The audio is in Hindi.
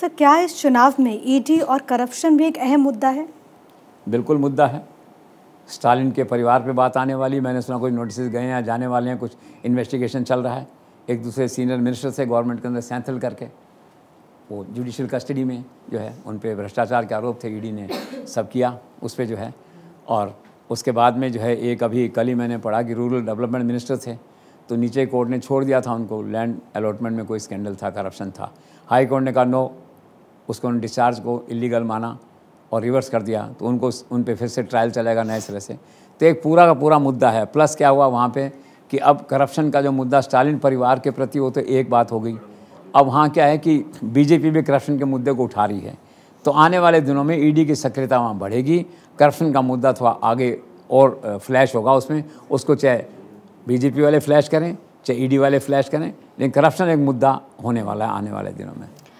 सर क्या इस चुनाव में ईडी e और करप्शन भी एक अहम मुद्दा है बिल्कुल मुद्दा है स्टालिन के परिवार पे बात आने वाली मैंने सुना कुछ नोटिस गए हैं जाने वाले हैं कुछ इन्वेस्टिगेशन चल रहा है एक दूसरे सीनियर मिनिस्टर से गवर्नमेंट के अंदर सैंथल करके वो जुडिशल कस्टडी में जो है उन पर भ्रष्टाचार के आरोप थे ईडी e ने सब किया उस पर जो है और उसके बाद में जो है एक अभी कल ही मैंने पढ़ा कि रूरल डेवलपमेंट मिनिस्टर थे तो नीचे कोर्ट ने छोड़ दिया था उनको लैंड अलॉटमेंट में कोई स्कैंडल था करप्शन था हाई कोर्ट ने कहा नो उसको उन्होंने डिस्चार्ज को इलीगल माना और रिवर्स कर दिया तो उनको उन पर फिर से ट्रायल चलेगा नए सिरे से तो एक पूरा का पूरा मुद्दा है प्लस क्या हुआ वहाँ पर कि अब करप्शन का जो मुद्दा स्टालिन परिवार के प्रति वो तो एक बात हो गई अब वहाँ क्या है कि बीजेपी भी करप्शन के मुद्दे को उठा रही है तो आने वाले दिनों में ईडी e की सक्रियता वहाँ बढ़ेगी करप्शन का मुद्दा थोड़ा आगे और फ्लैश होगा उसमें उसको चाहे बीजेपी वाले फ्लैश करें चाहे ईडी e वाले फ्लैश करें लेकिन करप्शन एक मुद्दा होने वाला है आने वाले दिनों में